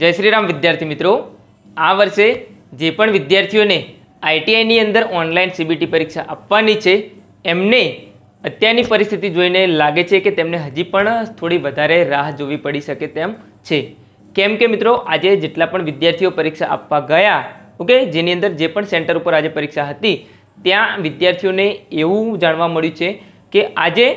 જય શ્રી રામ વિદ્યાર્થી મિત્રો આ વર્ષે જે પણ વિદ્યાર્થીઓને આઈટીઆઈની અંદર ઓનલાઈન સીબીટી પરીક્ષા આપવાની છે એમને અત્યારની પરિસ્થિતિ જોઈને લાગે છે કે તેમને હજી પણ થોડી વધારે રાહ જોવી પડી શકે તેમ છે કેમ કે મિત્રો આજે જેટલા પણ વિદ્યાર્થીઓ પરીક્ષા આપવા ગયા ઓકે જેની અંદર જે પણ સેન્ટર ઉપર આજે પરીક્ષા હતી ત્યાં વિદ્યાર્થીઓને એવું જાણવા મળ્યું છે કે આજે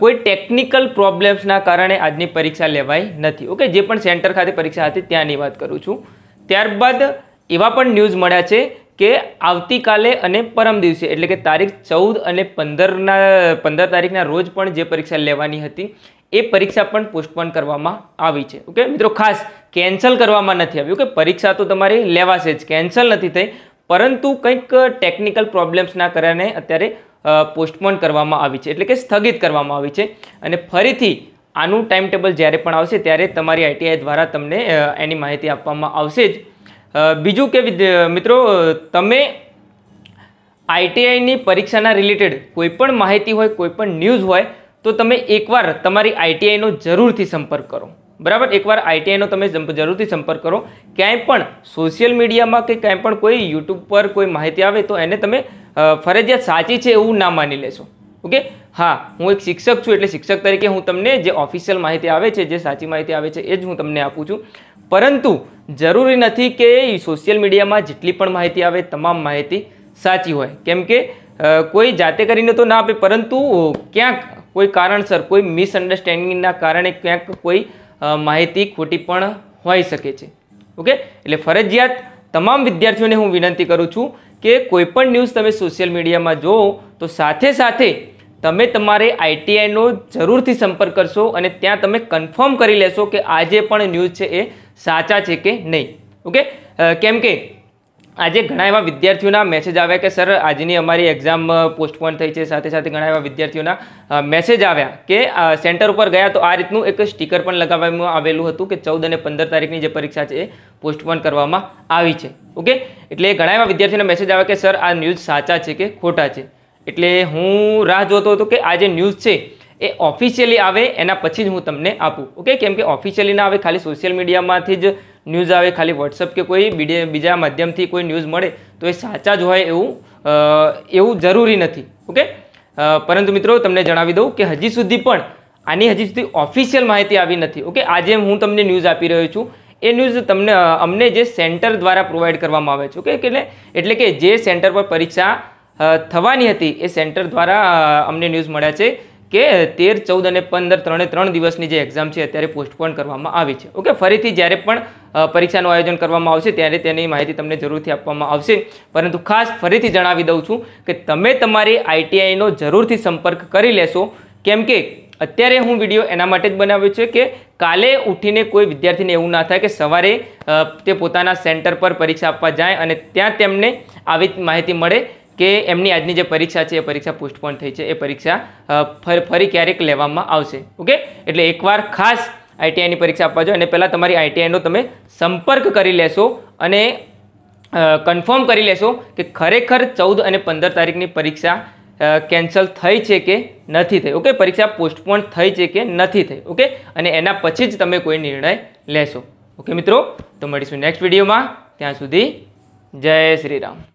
કોઈ ટેકનિકલ પ્રોબ્લેમ્સના કારણે આજની પરીક્ષા લેવાઈ નથી ઓકે જે પણ સેન્ટર ખાતે પરીક્ષા હતી ત્યાંની વાત કરું છું ત્યારબાદ એવા પણ ન્યૂઝ મળ્યા છે કે આવતીકાલે અને પરમ દિવસે એટલે કે તારીખ ચૌદ અને પંદરના પંદર તારીખના રોજ પણ જે પરીક્ષા લેવાની હતી એ પરીક્ષા પણ પોસ્ટપોન કરવામાં આવી છે ઓકે મિત્રો ખાસ કેન્સલ કરવામાં નથી આવ્યું કે પરીક્ષા તો તમારી લેવાશે જ કેન્સલ નથી થઈ પરંતુ કંઈક ટેકનિકલ પ્રોબ્લેમ્સના કારણે અત્યારે પોસ્ટપોન કરવામાં આવી છે એટલે કે સ્થગિત કરવામાં આવી છે અને ફરીથી આનું ટાઈમ ટેબલ જ્યારે પણ આવશે ત્યારે તમારી આઈટીઆઈ દ્વારા તમને એની માહિતી આપવામાં આવશે જ બીજું કે મિત્રો તમે આઈટીઆઈની પરીક્ષાના રિલેટેડ કોઈપણ માહિતી હોય કોઈપણ ન્યૂઝ હોય તો તમે એકવાર તમારી આઈટીઆઈનો જરૂરથી સંપર્ક કરો બરાબર એકવાર આઈટીઆઈનો તમે જરૂરથી સંપર્ક કરો ક્યાંય પણ સોશિયલ મીડિયામાં કે ક્યાંય પણ કોઈ યુટ્યુબ પર કોઈ માહિતી આવે તો એને તમે ફરજિયાત સાચી છે એવું ના માની લેશો ઓકે હા હું એક શિક્ષક છું એટલે શિક્ષક તરીકે હું તમને જે ઓફિશિયલ માહિતી આવે છે જે સાચી માહિતી આવે છે એ જ હું તમને આપું છું પરંતુ જરૂરી નથી કે સોશિયલ મીડિયામાં જેટલી પણ માહિતી આવે તમામ માહિતી સાચી હોય કેમ કે કોઈ જાતે કરીને તો ના આપે પરંતુ ક્યાંક કોઈ કારણસર કોઈ મિસઅન્ડરસ્ટેન્ડિંગના કારણે ક્યાંક કોઈ માહિતી ખોટી પણ હોઈ શકે છે ઓકે એટલે ફરજિયાત તમામ વિદ્યાર્થીઓને હું વિનંતી કરું છું કે કોઈપણ ન્યૂઝ તમે સોશિયલ મીડિયામાં જુઓ તો સાથે સાથે તમે તમારે આઈટીઆઈનો જરૂરથી સંપર્ક કરશો અને ત્યાં તમે કન્ફર્મ કરી લેશો કે આજે પણ ન્યૂઝ છે એ સાચા છે કે નહીં ઓકે કેમ કે આજે ઘણા એવા વિદ્યાર્થીઓના મેસેજ આવ્યા કે સર આજની અમારી એક્ઝામ પોસ્ટપોન થઈ છે સાથે સાથે ઘણા એવા વિદ્યાર્થીઓના મેસેજ આવ્યા કે સેન્ટર ઉપર ગયા તો આ રીતનું એક સ્ટીકર પણ લગાવવામાં આવેલું હતું કે ચૌદ અને પંદર તારીખની જે પરીક્ષા છે એ પોસ્ટપોન કરવામાં આવી છે ઓકે એટલે ઘણા એવા વિદ્યાર્થીઓના મેસેજ આવ્યા કે સર આ ન્યૂઝ સાચા છે કે ખોટા છે એટલે હું રાહ જોતો હતો કે આ જે ન્યૂઝ છે એ ઓફિશિયલી આવે એના પછી જ હું તમને આપું ઓકે કેમ કે ઓફિશિયલી ના આવે ખાલી સોશિયલ મીડિયામાંથી જ ન્યૂઝ આવે ખાલી વોટ્સઅપ કે કોઈ બીજા માધ્યમથી કોઈ ન્યૂઝ મળે તો એ સાચા જ હોય એવું એવું જરૂરી નથી ઓકે પરંતુ મિત્રો તમને જણાવી દઉં કે હજી સુધી પણ આની હજી સુધી ઓફિશિયલ માહિતી આવી નથી ઓકે આજે હું તમને ન્યૂઝ આપી રહ્યો છું એ ન્યૂઝ તમને અમને જે સેન્ટર દ્વારા પ્રોવાઈડ કરવામાં આવે છે ઓકે એટલે એટલે કે જે સેન્ટર પર પરીક્ષા થવાની હતી એ સેન્ટર દ્વારા અમને ન્યૂઝ મળ્યા છે કે તેર ચૌદ અને પંદર ત્રણે ત્રણ દિવસની જે એક્ઝામ છે અત્યારે પોસ્ટપોન કરવામાં આવી છે ઓકે ફરીથી જ્યારે પણ પરીક્ષાનું આયોજન કરવામાં આવશે ત્યારે તેની માહિતી તમને જરૂરથી આપવામાં આવશે પરંતુ ખાસ ફરીથી જણાવી દઉં છું કે તમે તમારી આઈટીઆઈનો જરૂરથી સંપર્ક કરી લેશો કેમ કે અત્યારે હું વિડીયો એના માટે જ બનાવ્યો છે કે કાલે ઉઠીને કોઈ વિદ્યાર્થીને એવું ના થાય કે સવારે તે પોતાના સેન્ટર પર પરીક્ષા આપવા જાય અને ત્યાં તેમને આવી માહિતી મળે કે એમની આજની જે પરીક્ષા છે એ પરીક્ષા પોસ્ટપોન થઈ છે એ પરીક્ષા ફરી ક્યારેક લેવામાં આવશે ઓકે એટલે એકવાર ખાસ આઈટીઆઈની પરીક્ષા આપવા જાઓ એને પહેલાં તમારી આઈટીઆઈનો તમે સંપર્ક કરી લેશો અને કન્ફર્મ કરી લેશો કે ખરેખર ચૌદ અને પંદર તારીખની પરીક્ષા કેન્સલ થઈ છે કે નથી થઈ ઓકે પરીક્ષા પોસ્ટપોન થઈ છે કે નથી થઈ ઓકે અને એના પછી જ તમે કોઈ નિર્ણય લેશો ઓકે મિત્રો તો મળીશું નેક્સ્ટ વિડીયોમાં ત્યાં સુધી જય શ્રીરામ